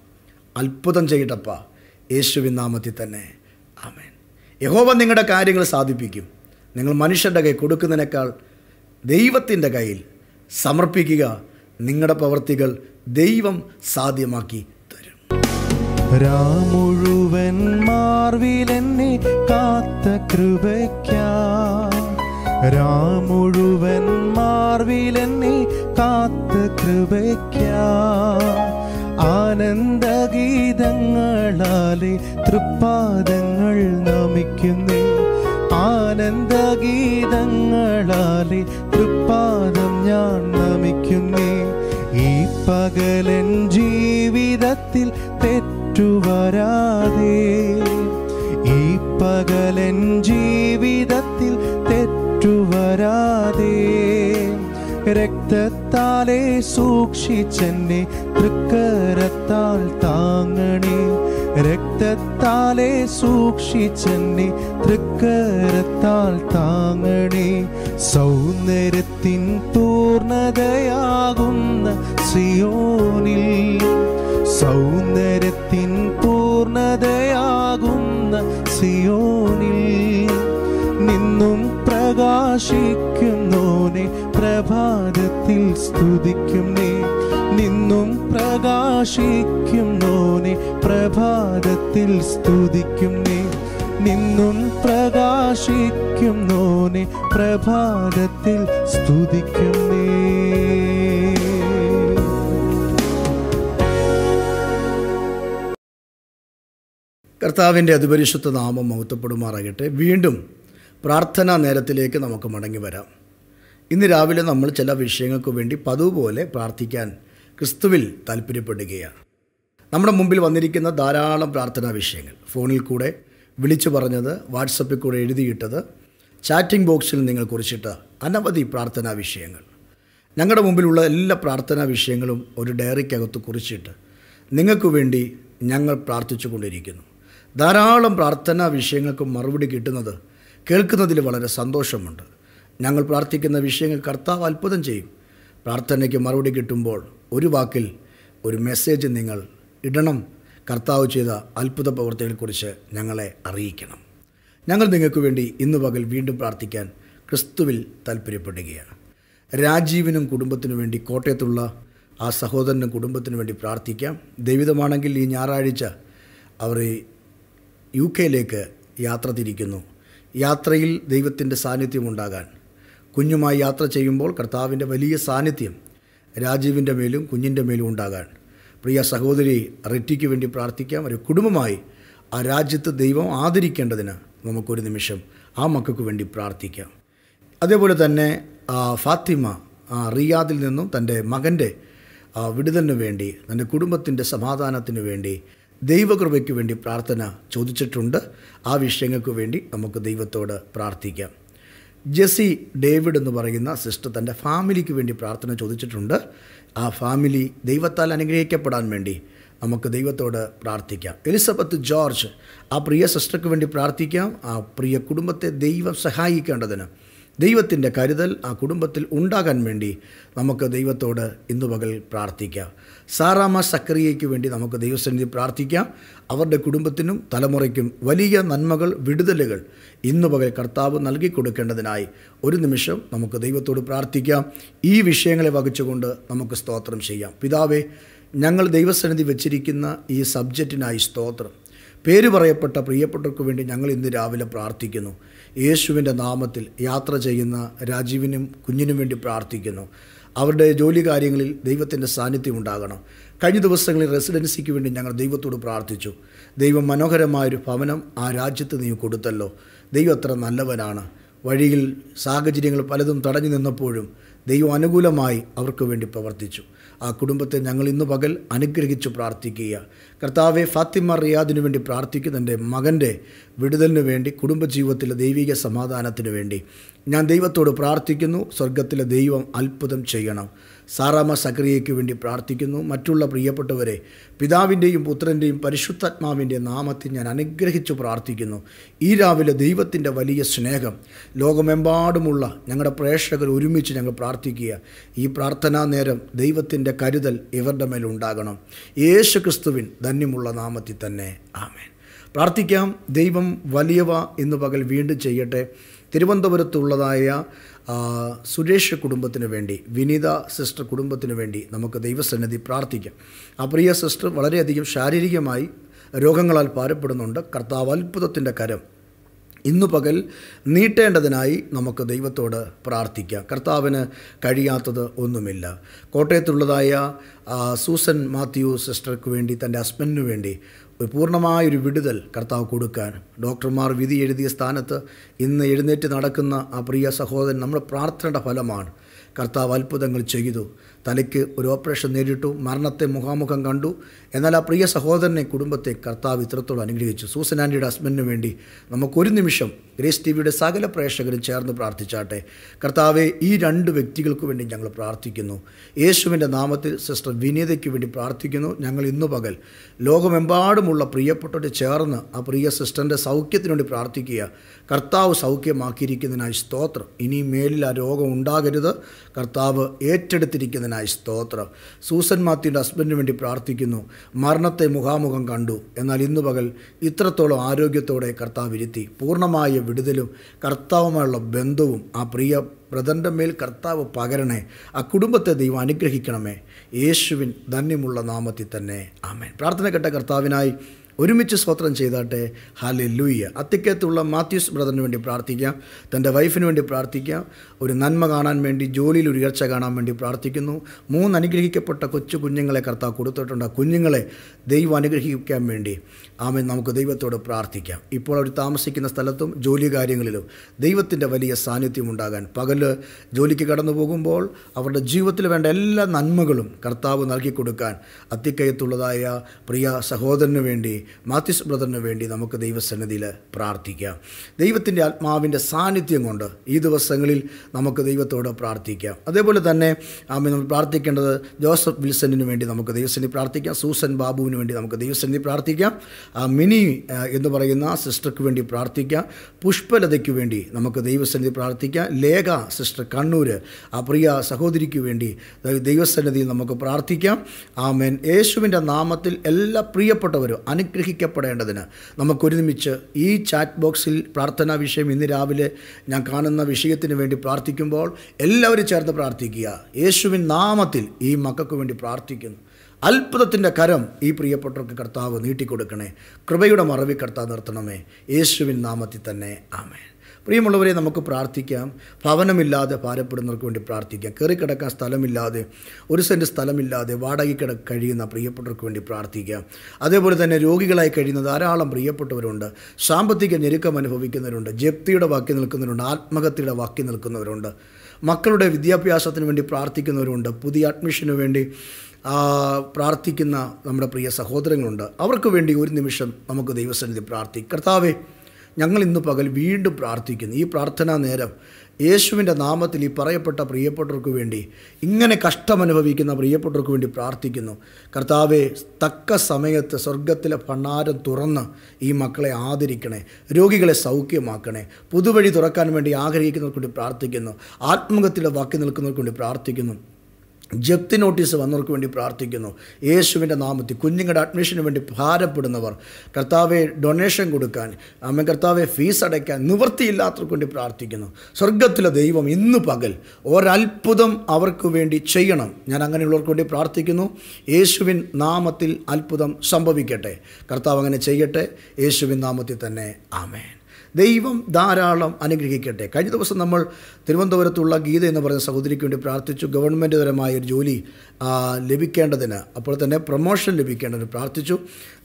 അത്ഭുതം ചെയ്യട്ടപ്പ യേശുവിൻ നാമത്തിൽ തന്നെ ആമേൻ യഹോവ നിങ്ങളുടെ കാര്യങ്ങൾ സാധിപ്പിക്കും നിങ്ങൾ മനുഷ്യരുടെ കൈ കൊടുക്കുന്നതിനേക്കാൾ ദൈവത്തിൻ്റെ കയ്യിൽ സമർപ്പിക്കുക നിങ്ങളുടെ പ്രവർത്തികൾ ദൈവം സാധ്യമാക്കി തരും രാമുഴുവൻ മാർവിലെന്നെ കാത്ത കൃപയ്ക്ക രാമുഴുവൻ മാർവിലെന്നെ കാത്ത ആനന്ദ ഗീതങ്ങളാലെ തൃപ്പാദങ്ങൾ നമിക്കുന്നേ ഗീതങ്ങളാലെ തൃപ്പാദം ഞാൻ നമിക്കുന്നേ ഈ പകലൻ ജീവിതത്തിൽ തെറ്റുവരാതെ ഈ പകലൻ ജീവിതത്തിൽ തെറ്റുവരാതെ രക്തത്താലെ സൂക്ഷിച്ചെന്നെ തൃക്കരത്താൽ താങ്ങണേ രക്തത്താലെ സൂക്ഷിച്ചെന്നെ തൃക്കരത്താൽ താങ്ങണേ സൗന്ദര്യത്തിൻ പൂർണതയാകുന്ന സിയോനിൽ സൗന്ദര്യത്തിൻ പൂർണതയാകുന്ന സിയോനിൽ നിന്നും പ്രകാശിക്കുന്നോനെ പ്രഭാതത്തിൽ സ്തുതിക്കും നീ നിന്നും പ്രകാശിക്കും നോനെ പ്രഭാതത്തിൽ സ്തുതിക്കും നീ നിന്നും പ്രകാശിക്കും നോനെ പ്രഭാതത്തിൽ സ്തുതിക്കും നീ കർത്താവിൻ്റെ അതിപരിശുദ്ധ നാമം മഹത്വപ്പെടുമാറാകട്ടെ വീണ്ടും പ്രാർത്ഥനാ നേരത്തിലേക്ക് നമുക്ക് മടങ്ങി വരാം ഇന്ന് രാവിലെ നമ്മൾ ചില വിഷയങ്ങൾക്ക് വേണ്ടി പതുപോലെ പ്രാർത്ഥിക്കാൻ ക്രിസ്തുവിൽ താല്പര്യപ്പെടുകയാണ് നമ്മുടെ മുമ്പിൽ വന്നിരിക്കുന്ന ധാരാളം പ്രാർത്ഥനാ വിഷയങ്ങൾ ഫോണിൽ കൂടെ വിളിച്ചു പറഞ്ഞത് വാട്സപ്പിൽ കൂടെ എഴുതിയിട്ടത് ചാറ്റിംഗ് ബോക്സിൽ നിങ്ങൾ കുറിച്ചിട്ട അനവധി പ്രാർത്ഥനാ വിഷയങ്ങൾ ഞങ്ങളുടെ മുമ്പിലുള്ള എല്ലാ പ്രാർത്ഥനാ വിഷയങ്ങളും ഒരു ഡയറിക്കകത്ത് കുറിച്ചിട്ട് നിങ്ങൾക്ക് വേണ്ടി ഞങ്ങൾ പ്രാർത്ഥിച്ചു കൊണ്ടിരിക്കുന്നു ധാരാളം പ്രാർത്ഥനാ വിഷയങ്ങൾക്ക് മറുപടി കിട്ടുന്നത് കേൾക്കുന്നതിൽ വളരെ സന്തോഷമുണ്ട് ഞങ്ങൾ പ്രാർത്ഥിക്കുന്ന വിഷയങ്ങൾ കർത്താവ് അത്ഭുതം ചെയ്യും പ്രാർത്ഥനയ്ക്ക് മറുപടി കിട്ടുമ്പോൾ ഒരു വാക്കിൽ ഒരു മെസ്സേജ് നിങ്ങൾ ഇടണം കർത്താവ് ചെയ്ത അത്ഭുത പ്രവർത്തികളെക്കുറിച്ച് ഞങ്ങളെ അറിയിക്കണം ഞങ്ങൾ നിങ്ങൾക്ക് വേണ്ടി ഇന്ന് പകൽ വീണ്ടും പ്രാർത്ഥിക്കാൻ ക്രിസ്തുവിൽ താല്പര്യപ്പെടുകയാണ് രാജീവിനും കുടുംബത്തിനു വേണ്ടി കോട്ടയത്തുള്ള ആ സഹോദരനും കുടുംബത്തിനു വേണ്ടി പ്രാർത്ഥിക്കാം ദൈവിതമാണെങ്കിൽ ഈ ഞായറാഴ്ച അവർ യു കെയിലേക്ക് യാത്ര തിരിക്കുന്നു യാത്രയിൽ ദൈവത്തിൻ്റെ സാന്നിധ്യം ഉണ്ടാകാൻ കുഞ്ഞുമായി യാത്ര ചെയ്യുമ്പോൾ കർത്താവിൻ്റെ വലിയ സാന്നിധ്യം രാജീവിൻ്റെ മേലും കുഞ്ഞിൻ്റെ മേലും ഉണ്ടാകാൻ പ്രിയ സഹോദരി റിറ്റിക്ക് വേണ്ടി പ്രാർത്ഥിക്കാം ഒരു കുടുംബമായി ആ രാജ്യത്ത് ദൈവം ആദരിക്കേണ്ടതിന് നമുക്കൊരു നിമിഷം ആ മക്കൾക്ക് വേണ്ടി പ്രാർത്ഥിക്കാം അതേപോലെ തന്നെ ഫാത്തിമ റിയാദിൽ നിന്നും തൻ്റെ മകൻ്റെ വിടുതലിനു വേണ്ടി തൻ്റെ കുടുംബത്തിൻ്റെ സമാധാനത്തിനു വേണ്ടി ദൈവകൃപയ്ക്ക് വേണ്ടി പ്രാർത്ഥന ചോദിച്ചിട്ടുണ്ട് ആ വിഷയങ്ങൾക്ക് വേണ്ടി നമുക്ക് ദൈവത്തോട് പ്രാർത്ഥിക്കാം ജെസി ഡേവിഡ് എന്ന് പറയുന്ന സിസ്റ്റർ തൻ്റെ ഫാമിലിക്ക് വേണ്ടി പ്രാർത്ഥന ചോദിച്ചിട്ടുണ്ട് ആ ഫാമിലി ദൈവത്താൽ അനുഗ്രഹിക്കപ്പെടാൻ വേണ്ടി നമുക്ക് ദൈവത്തോട് പ്രാർത്ഥിക്കാം എലിസബത്ത് ജോർജ് ആ പ്രിയ സിസ്റ്റർക്ക് വേണ്ടി പ്രാർത്ഥിക്കാം ആ പ്രിയ കുടുംബത്തെ ദൈവം സഹായിക്കേണ്ടതിന് ദൈവത്തിൻ്റെ കരുതൽ ആ കുടുംബത്തിൽ ഉണ്ടാകാൻ വേണ്ടി നമുക്ക് ദൈവത്തോട് ഇന്നു പകൽ പ്രാർത്ഥിക്കാം സാറാമ സക്രിയയ്ക്ക് വേണ്ടി നമുക്ക് ദൈവസന്നിധി പ്രാർത്ഥിക്കാം അവരുടെ കുടുംബത്തിനും തലമുറയ്ക്കും വലിയ നന്മകൾ വിടുതലുകൾ ഇന്നു പകൽ കർത്താവ് നൽകിക്കൊടുക്കേണ്ടതിനായി ഒരു നിമിഷം നമുക്ക് ദൈവത്തോട് പ്രാർത്ഥിക്കാം ഈ വിഷയങ്ങളെ വകിച്ചുകൊണ്ട് നമുക്ക് സ്തോത്രം ചെയ്യാം പിതാവേ ഞങ്ങൾ ദൈവസന്നിധി വെച്ചിരിക്കുന്ന ഈ സബ്ജക്റ്റിനായി സ്തോത്രം പേര് പറയപ്പെട്ട പ്രിയപ്പെട്ടവർക്ക് വേണ്ടി ഞങ്ങൾ ഇന്ന് രാവിലെ പ്രാർത്ഥിക്കുന്നു യേശുവിൻ്റെ നാമത്തിൽ യാത്ര ചെയ്യുന്ന രാജീവിനും കുഞ്ഞിനും വേണ്ടി പ്രാർത്ഥിക്കുന്നു അവരുടെ ജോലി കാര്യങ്ങളിൽ ദൈവത്തിൻ്റെ സാന്നിധ്യം ഉണ്ടാകണം കഴിഞ്ഞ ദിവസങ്ങളിൽ റെസിഡൻസിക്ക് വേണ്ടി ഞങ്ങൾ ദൈവത്തോട് പ്രാർത്ഥിച്ചു ദൈവം മനോഹരമായൊരു ഭവനം ആ രാജ്യത്ത് നീ കൊടുത്തല്ലോ ദൈവം അത്ര നല്ലവനാണ് വഴിയിൽ സാഹചര്യങ്ങൾ പലതും തടഞ്ഞു നിന്നപ്പോഴും ദൈവം അനുകൂലമായി അവർക്ക് വേണ്ടി പ്രവർത്തിച്ചു ആ കുടുംബത്തെ ഞങ്ങൾ ഇന്ന് പകൽ അനുഗ്രഹിച്ചു പ്രാർത്ഥിക്കുക കർത്താവെ ഫാത്തിമ റിയാദിനു വേണ്ടി പ്രാർത്ഥിക്കുന്ന എൻ്റെ മകൻ്റെ വിടുതലിനു വേണ്ടി കുടുംബജീവിതത്തിലെ ദൈവിക സമാധാനത്തിനു വേണ്ടി ഞാൻ ദൈവത്തോട് പ്രാർത്ഥിക്കുന്നു സ്വർഗത്തിലെ ദൈവം അത്ഭുതം ചെയ്യണം സാറാമ സക്രിയയ്ക്ക് വേണ്ടി പ്രാർത്ഥിക്കുന്നു മറ്റുള്ള പ്രിയപ്പെട്ടവരെ പിതാവിൻ്റെയും പുത്രൻ്റെയും പരിശുദ്ധാത്മാവിൻ്റെ നാമത്തിൽ ഞാൻ അനുഗ്രഹിച്ചു പ്രാർത്ഥിക്കുന്നു ഈ രാവിലെ ദൈവത്തിൻ്റെ വലിയ സ്നേഹം ലോകമെമ്പാടുമുള്ള ഞങ്ങളുടെ പ്രേക്ഷകർ ഒരുമിച്ച് ഞങ്ങൾ പ്രാർത്ഥിക്കുക ഈ പ്രാർത്ഥനാ നേരം ദൈവത്തിൻ്റെ കരുതൽ ഇവരുടെ മേലുണ്ടാകണം യേശു ക്രിസ്തുവിൻ ധന്യമുള്ള നാമത്തിൽ തന്നെ ആമേൻ പ്രാർത്ഥിക്കാം ദൈവം വലിയവ ഇന്ന് പകൽ വീണ്ടും ചെയ്യട്ടെ തിരുവനന്തപുരത്തുള്ളതായ സുരേഷ് കുടുംബത്തിന് വേണ്ടി വിനീത സിസ്റ്റർ കുടുംബത്തിന് വേണ്ടി നമുക്ക് ദൈവസന്നിധി പ്രാർത്ഥിക്കാം ആ പ്രിയ സിസ്റ്റർ വളരെയധികം ശാരീരികമായി രോഗങ്ങളാൽ പാരപ്പെടുന്നുണ്ട് കർത്താവ് അത്ഭുതത്തിൻ്റെ കരം ഇന്നു പകൽ നീട്ടേണ്ടതിനായി നമുക്ക് ദൈവത്തോട് പ്രാർത്ഥിക്കാം കർത്താവിന് കഴിയാത്തത് ഒന്നുമില്ല കോട്ടയത്തുള്ളതായ സൂസൻ മാത്യു സിസ്റ്റർക്ക് വേണ്ടി തൻ്റെ ഹസ്ബൻഡിനു വേണ്ടി പൂർണ്ണമായൊരു വിടുതൽ കർത്താവ് കൊടുക്കാൻ ഡോക്ടർമാർ വിധി എഴുതിയ സ്ഥാനത്ത് ഇന്ന് എഴുന്നേറ്റ് നടക്കുന്ന ആ പ്രിയ സഹോദരൻ നമ്മുടെ പ്രാർത്ഥനയുടെ ഫലമാണ് കർത്താവ് അത്ഭുതങ്ങൾ ചെയ്തു തലയ്ക്ക് ഒരു ഓപ്പറേഷൻ നേരിട്ടു മരണത്തെ മുഖാമുഖം കണ്ടു എന്നാൽ ആ പ്രിയ സഹോദരനെ കുടുംബത്തെ കർത്താവ് ഇത്രത്തോളം അനുഗ്രഹിച്ചു സൂസൻ ആൻറ്റിയുടെ ഹസ്ബൻഡിന് വേണ്ടി നമുക്കൊരു നിമിഷം ഗ്രേസ് ടി വിയുടെ സകല പ്രേക്ഷകരും ചേർന്ന് പ്രാർത്ഥിച്ചാട്ടെ കർത്താവെ ഈ രണ്ട് വ്യക്തികൾക്ക് വേണ്ടി ഞങ്ങൾ പ്രാർത്ഥിക്കുന്നു യേശുവിൻ്റെ നാമത്തിൽ സിസ്റ്റർ വിനീതയ്ക്ക് വേണ്ടി പ്രാർത്ഥിക്കുന്നു ഞങ്ങൾ ഇന്നു പകൽ ലോകമെമ്പാടുമുള്ള പ്രിയപ്പെട്ടവർ ചേർന്ന് ആ പ്രിയ സിസ്റ്ററിൻ്റെ സൗഖ്യത്തിന് വേണ്ടി പ്രാർത്ഥിക്കുക കർത്താവ് സൗഖ്യമാക്കിയിരിക്കുന്നതിനായി സ്തോത്രം ഇനി മേലിൽ ആ രോഗം ഉണ്ടാകരുത് കർത്താവ് ഏറ്റെടുത്തിരിക്കുന്ന നൽകിയതിനായി സ്തോത്രം സൂസൻ മാത്യുവിൻ്റെ ഹസ്ബൻഡിന് വേണ്ടി പ്രാർത്ഥിക്കുന്നു മരണത്തെ മുഖാമുഖം കണ്ടു എന്നാൽ ഇന്ന് പകൽ ഇത്രത്തോളം ആരോഗ്യത്തോടെ കർത്താവ് ഇരുത്തി പൂർണ്ണമായ വിടുതലും കർത്താവുമായുള്ള ബന്ധവും ആ പ്രിയ ബ്രദറിൻ്റെ മേൽ കർത്താവ് പകരണേ ആ കുടുംബത്തെ ദൈവം അനുഗ്രഹിക്കണമേ യേശുവിൻ ധന്യമുള്ള നാമത്തിൽ തന്നെ ആമേൻ പ്രാർത്ഥന കേട്ട കർത്താവിനായി ഒരുമിച്ച് സ്വോത്രം ചെയ്താട്ടെ ഹാലി ലൂയ്യ അത്തിക്കത്തുള്ള മാത്യൂസ് ബ്രദറിന് വേണ്ടി പ്രാർത്ഥിക്കാം തൻ്റെ വൈഫിന് വേണ്ടി പ്രാർത്ഥിക്കാം ഒരു നന്മ കാണാൻ വേണ്ടി ജോലിയിൽ ഒരു ഉയർച്ച കാണാൻ വേണ്ടി പ്രാർത്ഥിക്കുന്നു മൂന്ന് അനുഗ്രഹിക്കപ്പെട്ട കൊച്ചു കുഞ്ഞുങ്ങളെ കർത്താവ് കൊടുത്തിട്ടുണ്ട് ആ കുഞ്ഞുങ്ങളെ ദൈവം അനുഗ്രഹിക്കാൻ വേണ്ടി ആമേ നമുക്ക് ദൈവത്തോട് പ്രാർത്ഥിക്കാം ഇപ്പോൾ അവർ താമസിക്കുന്ന സ്ഥലത്തും ജോലി കാര്യങ്ങളിലും ദൈവത്തിൻ്റെ വലിയ സാന്നിധ്യം ഉണ്ടാകാൻ പകൽ ജോലിക്ക് കടന്നു പോകുമ്പോൾ അവരുടെ ജീവിതത്തിൽ വേണ്ട എല്ലാ നന്മകളും കർത്താവ് നൽകി കൊടുക്കാൻ അത്തിക്കയത്തുള്ളതായ പ്രിയ സഹോദരന് വേണ്ടി മാത്യസ് ബ്രദറിന് വേണ്ടി നമുക്ക് ദൈവസന്നിധിയിൽ പ്രാർത്ഥിക്കാം ദൈവത്തിൻ്റെ ആത്മാവിൻ്റെ സാന്നിധ്യം കൊണ്ട് ഈ ദിവസങ്ങളിൽ നമുക്ക് ദൈവത്തോട് പ്രാർത്ഥിക്കാം അതേപോലെ തന്നെ ആമേ നമ്മൾ പ്രാർത്ഥിക്കേണ്ടത് ജോസഫ് വിൽസണിന് വേണ്ടി നമുക്ക് ദൈവസന്നിധി പ്രാർത്ഥിക്കാം സൂസൻ ബാബുവിന് വേണ്ടി നമുക്ക് ദൈവസന്നിധി പ്രാർത്ഥിക്കാം ആ മിനി എന്ന് പറയുന്ന സിസ്റ്റർക്ക് വേണ്ടി പ്രാർത്ഥിക്കാം പുഷ്പലതയ്ക്ക് വേണ്ടി നമുക്ക് ദൈവസന്നിധി പ്രാർത്ഥിക്കാം ലേഖ സിസ്റ്റർ കണ്ണൂർ ആ പ്രിയ സഹോദരിക്ക് വേണ്ടി ദൈവസന്നിധിയിൽ നമുക്ക് പ്രാർത്ഥിക്കാം ആമേൻ യേശുവിൻ്റെ നാമത്തിൽ എല്ലാ പ്രിയപ്പെട്ടവരും അനുഗ്രഹിക്കപ്പെടേണ്ടതിന് നമുക്കൊരുമിച്ച് ഈ ചാറ്റ് ബോക്സിൽ പ്രാർത്ഥനാ വിഷയം ഇന്ന് രാവിലെ ഞാൻ കാണുന്ന വിഷയത്തിന് വേണ്ടി പ്രാർത്ഥിക്കുമ്പോൾ എല്ലാവരും ചേർന്ന് പ്രാർത്ഥിക്കുക യേശുവിൻ നാമത്തിൽ ഈ മക്കൾക്ക് വേണ്ടി പ്രാർത്ഥിക്കുന്നു അത്ഭുതത്തിൻ്റെ കരം ഈ പ്രിയപ്പെട്ടവർക്ക് കർത്താവ് നീട്ടിക്കൊടുക്കണേ കൃപയുടെ മറവി കർത്താവ് നിർത്തണമേ യേശുവിൻ നാമത്തിൽ തന്നെ ആമേ പ്രിയമുള്ളവരെ നമുക്ക് പ്രാർത്ഥിക്കാം ഭവനമില്ലാതെ ഭാരപ്പെടുന്നവർക്ക് വേണ്ടി പ്രാർത്ഥിക്കാം കയറിക്കിടക്കാൻ സ്ഥലമില്ലാതെ ഒരു സെൻറ്റ് സ്ഥലമില്ലാതെ കിട കഴിയുന്ന പ്രിയപ്പെട്ടവർക്ക് വേണ്ടി പ്രാർത്ഥിക്കാം അതേപോലെ തന്നെ രോഗികളായി കഴിയുന്ന ധാരാളം പ്രിയപ്പെട്ടവരുണ്ട് സാമ്പത്തിക ഞെരുക്കം അനുഭവിക്കുന്നവരുണ്ട് ജപ്തിയുടെ വാക്കി നിൽക്കുന്നവരുണ്ട് ആത്മഹത്യയുടെ വാക്കി നിൽക്കുന്നവരുണ്ട് മക്കളുടെ വിദ്യാഭ്യാസത്തിന് വേണ്ടി പ്രാർത്ഥിക്കുന്നവരുണ്ട് പുതിയ അഡ്മിഷന് വേണ്ടി പ്രാർത്ഥിക്കുന്ന നമ്മുടെ പ്രിയ സഹോദരങ്ങളുണ്ട് അവർക്ക് വേണ്ടി ഒരു നിമിഷം നമുക്ക് ദൈവസന്നിധി പ്രാർത്ഥി കർത്താവെ ഞങ്ങൾ ഇന്ന് പകൽ വീണ്ടും പ്രാർത്ഥിക്കുന്നു ഈ പ്രാർത്ഥനാ നേരം യേശുവിൻ്റെ നാമത്തിൽ ഈ പറയപ്പെട്ട പ്രിയപ്പെട്ടവർക്ക് വേണ്ടി ഇങ്ങനെ കഷ്ടമനുഭവിക്കുന്ന പ്രിയപ്പെട്ടവർക്ക് വേണ്ടി പ്രാർത്ഥിക്കുന്നു കർത്താവെ തക്ക സമയത്ത് സ്വർഗത്തിലെ ഭണ്ണാരം തുറന്ന് ഈ മക്കളെ ആദരിക്കണേ രോഗികളെ സൗഖ്യമാക്കണേ പുതുവഴി തുറക്കാൻ വേണ്ടി ആഗ്രഹിക്കുന്നവർക്ക് വേണ്ടി പ്രാർത്ഥിക്കുന്നു ആത്മഹത്യയുടെ വാക്കി നിൽക്കുന്നവർക്ക് വേണ്ടി പ്രാർത്ഥിക്കുന്നു ജപ്തി നോട്ടീസ് വന്നവർക്ക് വേണ്ടി പ്രാർത്ഥിക്കുന്നു യേശുവിൻ്റെ നാമത്തിൽ കുഞ്ഞുങ്ങളുടെ അഡ്മിഷന് വേണ്ടി ഭാരപ്പെടുന്നവർ കർത്താവെ ഡൊണേഷൻ കൊടുക്കാൻ അമ്മ കർത്താവെ ഫീസ് അടയ്ക്കാൻ നിവൃത്തിയില്ലാത്തവർക്ക് വേണ്ടി പ്രാർത്ഥിക്കുന്നു സ്വർഗത്തിലെ ദൈവം ഇന്ന് പകൽ ഒരത്ഭുതം അവർക്ക് വേണ്ടി ചെയ്യണം ഞാൻ അങ്ങനെയുള്ളവർക്ക് വേണ്ടി പ്രാർത്ഥിക്കുന്നു യേശുവിൻ നാമത്തിൽ അത്ഭുതം സംഭവിക്കട്ടെ കർത്താവ് അങ്ങനെ ചെയ്യട്ടെ യേശുവിൻ നാമത്തിൽ തന്നെ ആമേൻ ദൈവം ധാരാളം അനുഗ്രഹിക്കട്ടെ കഴിഞ്ഞ ദിവസം നമ്മൾ തിരുവനന്തപുരത്തുള്ള ഗീത എന്ന് പറയുന്ന സഹോദരിക്ക് വേണ്ടി പ്രാർത്ഥിച്ചു ഗവൺമെൻറ് തരമായ ഒരു ജോലി ലഭിക്കേണ്ടതിന് അപ്പോൾ തന്നെ പ്രൊമോഷൻ ലഭിക്കേണ്ടതിന് പ്രാർത്ഥിച്ചു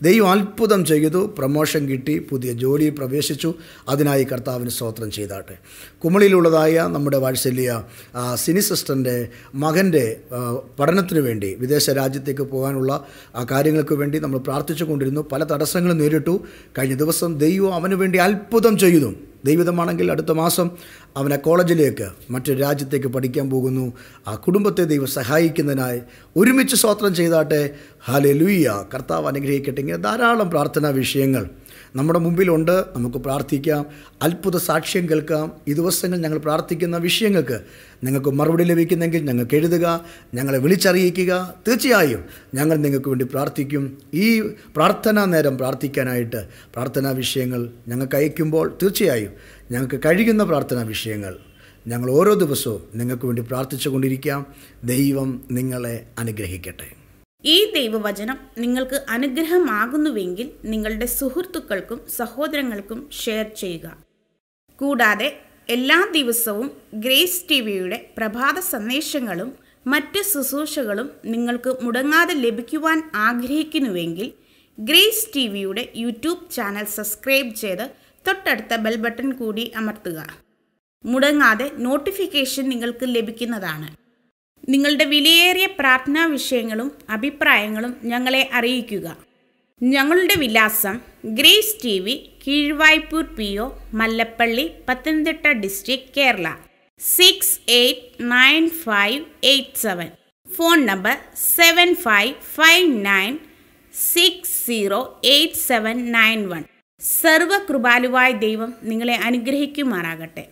ദൈവം അത്ഭുതം ചെയ്തു പ്രൊമോഷൻ കിട്ടി പുതിയ ജോലി പ്രവേശിച്ചു അതിനായി കർത്താവിന് സ്തോത്രം ചെയ്താട്ടെ കുമളിയിലുള്ളതായ നമ്മുടെ വാത്സല്യ സിനി സിസ്റ്ററിൻ്റെ മകൻ്റെ പഠനത്തിന് വേണ്ടി വിദേശ രാജ്യത്തേക്ക് പോകാനുള്ള ആ കാര്യങ്ങൾക്ക് വേണ്ടി നമ്മൾ പ്രാർത്ഥിച്ചു കൊണ്ടിരുന്നു പല തടസ്സങ്ങളും നേരിട്ടു കഴിഞ്ഞ ദിവസം ദൈവം അവന് വേണ്ടി അല്പം അത്ഭുതം ചെയ്തു ദൈവിതമാണെങ്കിൽ അടുത്ത മാസം അവനെ കോളേജിലേക്ക് മറ്റൊരു രാജ്യത്തേക്ക് പഠിക്കാൻ പോകുന്നു ആ കുടുംബത്തെ ദൈവം സഹായിക്കുന്നതിനായി ഒരുമിച്ച് സ്വാത്രം ചെയ്താട്ടെ ഹാലെ ലൂയ്യ കർത്താവ് അനുഗ്രഹിക്കട്ടെ ഇങ്ങനെ ധാരാളം പ്രാർത്ഥനാ വിഷയങ്ങൾ നമ്മുടെ മുമ്പിലുണ്ട് നമുക്ക് പ്രാർത്ഥിക്കാം അത്ഭുത സാക്ഷ്യം കേൾക്കാം ഈ ദിവസങ്ങൾ ഞങ്ങൾ പ്രാർത്ഥിക്കുന്ന വിഷയങ്ങൾക്ക് നിങ്ങൾക്ക് മറുപടി ലഭിക്കുന്നെങ്കിൽ ഞങ്ങൾക്ക് എഴുതുക ഞങ്ങളെ വിളിച്ചറിയിക്കുക തീർച്ചയായും ഞങ്ങൾ നിങ്ങൾക്ക് വേണ്ടി പ്രാർത്ഥിക്കും ഈ പ്രാർത്ഥനാ നേരം പ്രാർത്ഥിക്കാനായിട്ട് പ്രാർത്ഥനാ വിഷയങ്ങൾ ഞങ്ങൾക്ക് അയക്കുമ്പോൾ തീർച്ചയായും ഞങ്ങൾക്ക് കഴിയുന്ന പ്രാർത്ഥനാ വിഷയങ്ങൾ ഞങ്ങൾ ഓരോ ദിവസവും നിങ്ങൾക്ക് വേണ്ടി പ്രാർത്ഥിച്ചു കൊണ്ടിരിക്കാം ദൈവം നിങ്ങളെ അനുഗ്രഹിക്കട്ടെ ഈ ദൈവവചനം നിങ്ങൾക്ക് അനുഗ്രഹമാകുന്നുവെങ്കിൽ നിങ്ങളുടെ സുഹൃത്തുക്കൾക്കും സഹോദരങ്ങൾക്കും ഷെയർ ചെയ്യുക കൂടാതെ എല്ലാ ദിവസവും ഗ്രേസ് ടി വിയുടെ പ്രഭാത സന്ദേശങ്ങളും മറ്റ് ശുശ്രൂഷകളും നിങ്ങൾക്ക് മുടങ്ങാതെ ലഭിക്കുവാൻ ആഗ്രഹിക്കുന്നുവെങ്കിൽ ഗ്രേസ് ടി വിയുടെ യൂട്യൂബ് ചാനൽ സബ്സ്ക്രൈബ് ചെയ്ത് തൊട്ടടുത്ത ബെൽ ബട്ടൺ കൂടി അമർത്തുക മുടങ്ങാതെ നോട്ടിഫിക്കേഷൻ നിങ്ങൾക്ക് ലഭിക്കുന്നതാണ് നിങ്ങളുടെ വിലയേറിയ പ്രാർത്ഥനാ വിഷയങ്ങളും അഭിപ്രായങ്ങളും ഞങ്ങളെ അറിയിക്കുക ഞങ്ങളുടെ വിലാസം Grace T V Keezhvaipur P O Mallappally Pathanamthitta district Kerala six eight nine five eight seven phone number seven five five nine six zero eight seven nine one കൃപാലുവായ ദൈവം നിങ്ങളെ അനുഗ്രഹിക്കുമാറാകട്ടെ